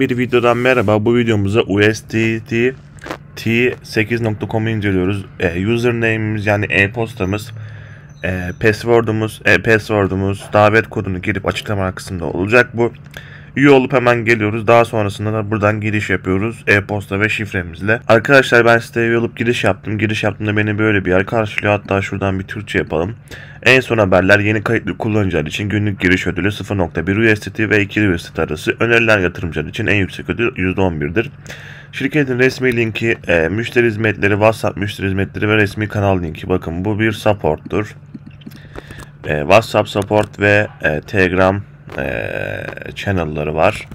Bir videodan merhaba. Bu videomuzda USDT t inceliyoruz. E, username'imiz yani e-postamız, e, password'umuz, e, password'umuz, davet kodunu girip açıklama kısmında olacak bu. Üye olup hemen geliyoruz. Daha sonrasında da buradan giriş yapıyoruz. E-posta ve şifremizle. Arkadaşlar ben siteye üye olup giriş yaptım. Giriş yaptığımda beni böyle bir yer karşılıyor. Hatta şuradan bir Türkçe yapalım. En son haberler yeni kayıtlı kullanıcılar için günlük giriş ödülü 0.1 USDT ve 2 USDT arası. Öneriler yatırımcılar için en yüksek ödül %11'dir. Şirketin resmi linki, e, müşteri hizmetleri, WhatsApp müşteri hizmetleri ve resmi kanal linki. Bakın bu bir support'tur. E, WhatsApp support ve e, Telegram ee, channel'ları var.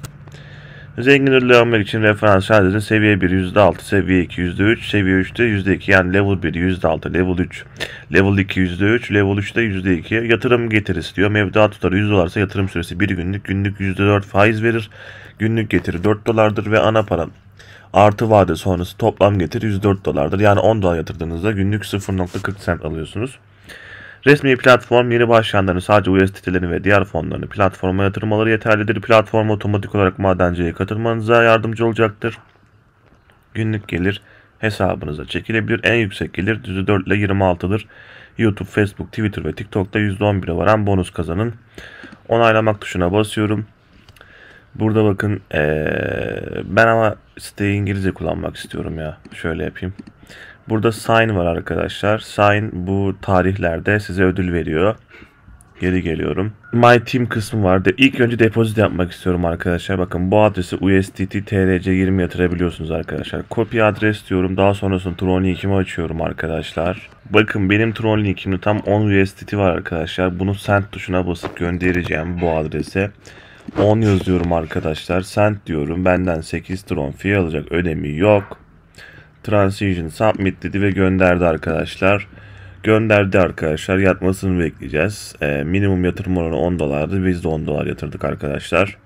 zenginlerle almak için referans adresin seviye 1 %6, seviye 2 %3, seviye 3'te %2 yani level 1 %6, level 3, level 2 %3, level 3'te %2 yatırım getirisi diyor. Mevduat tutarı 100 dolarsa yatırım süresi 1 günlük, günlük %4 faiz verir, günlük getiri 4 dolardır ve ana para artı vade sonrası toplam getir 104 dolardır. Yani 10 dolar yatırdığınızda günlük 0.40 sent alıyorsunuz. Resmi platform yeni başlayanların sadece üye ve diğer fonlarını platforma yatırmaları yeterlidir. Platform otomatik olarak madenciye katılmanıza yardımcı olacaktır. Günlük gelir hesabınıza çekilebilir. En yüksek gelir düzü 4 ile 26'dır. YouTube, Facebook, Twitter ve TikTok'ta %11'e varan bonus kazanın. Onaylamak tuşuna basıyorum. Burada bakın ee, ben ama siteyi İngilizce kullanmak istiyorum ya. Şöyle yapayım. Burada sign var arkadaşlar. Sign bu tarihlerde size ödül veriyor. Geri geliyorum. My Team kısmı var. İlk önce depozit yapmak istiyorum arkadaşlar. Bakın bu adresi USDT TRC20 yatırabiliyorsunuz arkadaşlar. Copy adres diyorum. Daha sonrasında Tron linkimi açıyorum arkadaşlar. Bakın benim Tron linkimde tam 10 USDT var arkadaşlar. Bunu send tuşuna basıp göndereceğim bu adrese. 10 yazıyorum arkadaşlar. Sent diyorum. Benden 8 tron fee alacak. Önemi yok. Transition submit dedi ve gönderdi arkadaşlar. Gönderdi arkadaşlar. Yatmasını bekleyeceğiz. E, minimum yatırım oranı 10 dolardı. Biz de 10 dolar yatırdık arkadaşlar.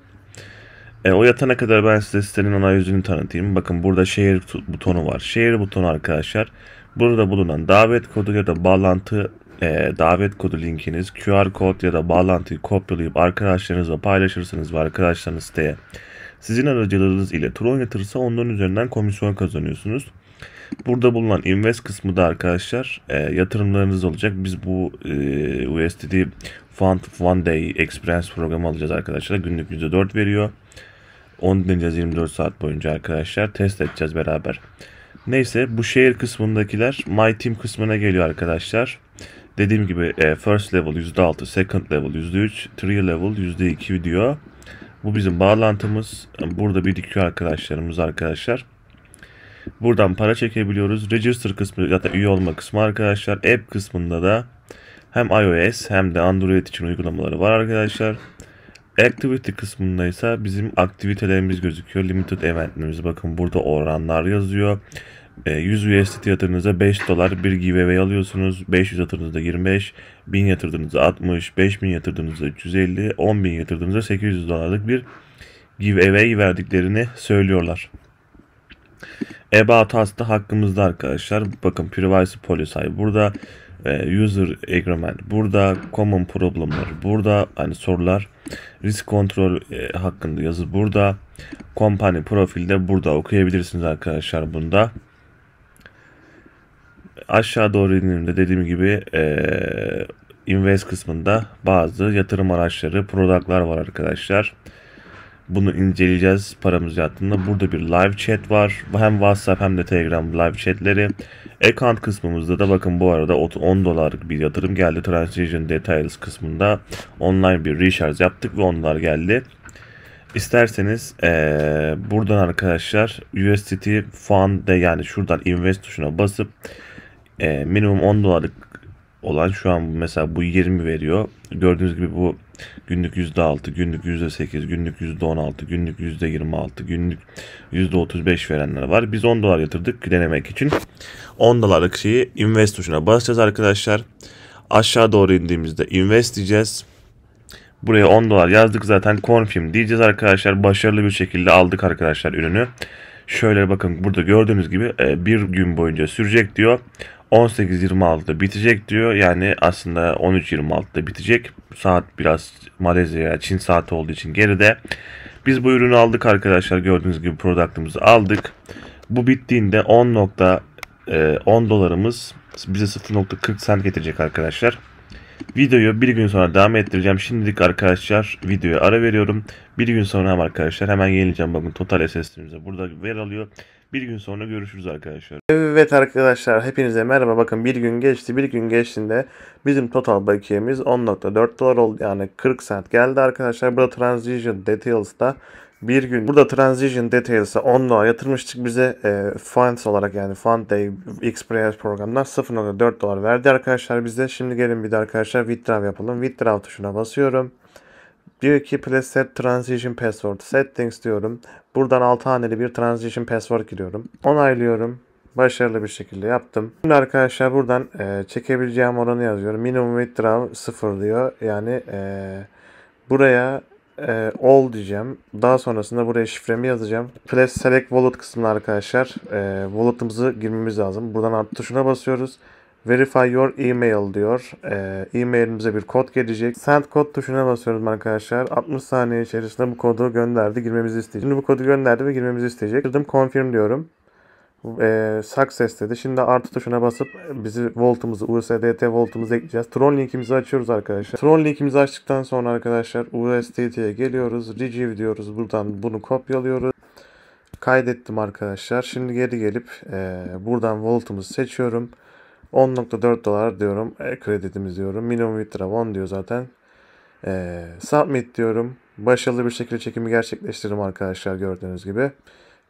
E, o yatana kadar ben size sitenin ana yüzünü tanıtayım. Bakın burada şehir butonu var. Şehir butonu arkadaşlar. Burada bulunan davet kodu ya da bağlantı e, davet kodu linkiniz, QR kod ya da bağlantıyı kopyalayıp arkadaşlarınızla paylaşırsınız ve arkadaşlarınız diye sizin aracılığınız ile tron oynatırsa onların üzerinden komisyon kazanıyorsunuz. Burada bulunan invest kısmı da arkadaşlar e, yatırımlarınız olacak. Biz bu e, USDT Fund One Day Experience programı alacağız arkadaşlar. Günlük %4 veriyor. 10 deneyeceğiz 24 saat boyunca arkadaşlar. Test edeceğiz beraber. Neyse bu şehir kısmındakiler My Team kısmına geliyor arkadaşlar. Dediğim gibi e, first level %6, second level %3, three level %2 diyor. Bu bizim bağlantımız. Burada bir birikiyor arkadaşlarımız arkadaşlar. Buradan para çekebiliyoruz. Register kısmı zaten üye olma kısmı arkadaşlar. App kısmında da hem iOS hem de Android için uygulamaları var arkadaşlar. Activity kısmında ise bizim aktivitelerimiz gözüküyor. Limited eventlerimiz bakın burada oranlar yazıyor. 100 ee, USDT yatırınıza 5 dolar bir giveaway alıyorsunuz. 500 yatırdığınızda 25, 1000 yatırdığınızda 60, 5000 yatırdığınızda 350, 10000 yatırdığınızda 800 dolarlık bir giveaway verdiklerini söylüyorlar. About Us hakkımızda arkadaşlar. Bakın Privacy Policy burada, e, User Agreement burada, Common problemler burada, hani sorular, Risk Control e, hakkında yazı burada, Company Profil'de burada okuyabilirsiniz arkadaşlar bunda aşağı doğru indiğimde dediğim gibi e, invest kısmında bazı yatırım araçları, productlar var arkadaşlar. Bunu inceleyeceğiz paramız yattığında. Burada bir live chat var. Hem WhatsApp hem de Telegram live chatleri. Account kısmımızda da bakın bu arada 10 dolarlık bir yatırım geldi. transition Details kısmında online bir recharge yaptık ve onlar geldi. İsterseniz ee, buradan arkadaşlar USDT Fund'e yani şuradan invest tuşuna basıp e, minimum 10 dolarlık olan şu an mesela bu 20 veriyor. Gördüğünüz gibi bu günlük %6, günlük %8, günlük %16, günlük %26, günlük %35 verenler var. Biz 10 dolar yatırdık denemek için. 10 dolarlık şeyi invest tuşuna basacağız arkadaşlar. Aşağı doğru indiğimizde invest diyeceğiz. Buraya 10 dolar yazdık zaten confirm diyeceğiz arkadaşlar. Başarılı bir şekilde aldık arkadaşlar ürünü. Şöyle bakın burada gördüğünüz gibi e, bir gün boyunca sürecek diyor. 18.26'da bitecek diyor. Yani aslında 13.26'da bitecek. Saat biraz Malezya, Çin saati olduğu için geride. Biz bu ürünü aldık arkadaşlar. Gördüğünüz gibi product'ımızı aldık. Bu bittiğinde 10. 10 e, dolarımız bize 0.40 cent getirecek arkadaşlar. Videoyu bir gün sonra devam ettireceğim. Şimdilik arkadaşlar videoya ara veriyorum. Bir gün sonra hem arkadaşlar hemen yenileceğim. Bakın total SS'imize burada yer alıyor. Bir gün sonra görüşürüz arkadaşlar. Evet arkadaşlar hepinize merhaba. Bakın bir gün geçti. Bir gün geçtiğinde bizim total bakiyemiz 10.4 dolar oldu. Yani 40 sent geldi arkadaşlar. Burada Transition Details'da bir gün burada Transition Details'a 10 dolar yatırmıştık bize e, funds olarak yani Fund Day Express programından 0.4 dolar verdi arkadaşlar bize. Şimdi gelin bir de arkadaşlar withdraw yapalım. Withdraw tuşuna basıyorum. Diyor ki please set transition password. Settings diyorum. Buradan 6 haneli bir transition password giriyorum. Onaylıyorum. Başarılı bir şekilde yaptım. Şimdi arkadaşlar buradan e, çekebileceğim oranı yazıyorum. Minimum withdraw 0 diyor. Yani e, buraya e, all diyeceğim. Daha sonrasında buraya şifremi yazacağım. Please select wallet kısmına arkadaşlar e, wallet'ımızı girmemiz lazım. Buradan artı tuşuna basıyoruz. Verify your email diyor. Ee, e-mailimize bir kod gelecek. Send kod tuşuna basıyoruz arkadaşlar. 60 saniye içerisinde bu kodu gönderdi. Girmemizi isteyecek. Şimdi bu kodu gönderdi ve girmemizi isteyecek. Girdim confirm diyorum. E, success dedi. Şimdi artı tuşuna basıp bizi voltumuzu, USDT voltumuzu ekleyeceğiz. Tron linkimizi açıyoruz arkadaşlar. Tron linkimizi açtıktan sonra arkadaşlar USDT'ye geliyoruz. Receive diyoruz. Buradan bunu kopyalıyoruz kaydettim arkadaşlar. Şimdi geri gelip e, buradan voltumuzu seçiyorum. 10.4 dolar diyorum. E, kreditimiz diyorum. Minimum withdraw 10 diyor zaten. E, submit diyorum. Başarılı bir şekilde çekimi gerçekleştirdim arkadaşlar gördüğünüz gibi.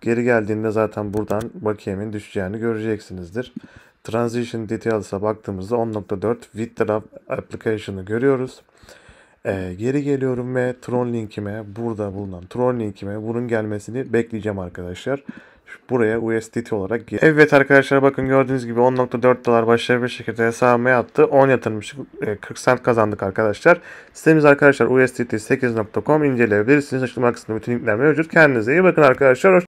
Geri geldiğinde zaten buradan bakiyemin düşeceğini göreceksinizdir. Transition Details'a baktığımızda 10.4 Withdraw Application'ı görüyoruz. Ee, geri geliyorum ve Tron linkime, burada bulunan Tron linkime bunun gelmesini bekleyeceğim arkadaşlar buraya USDT olarak gir. Evet arkadaşlar bakın gördüğünüz gibi 10.4 dolar başarılı bir şekilde hesabıma yattı. 10 yatırmıştık. 40 e, cent kazandık arkadaşlar. Sitemiz arkadaşlar USDT8.com inceleyebilirsiniz. Açıklama kısmında bütün linkler mevcut. Kendinize iyi bakın arkadaşlar. Hoş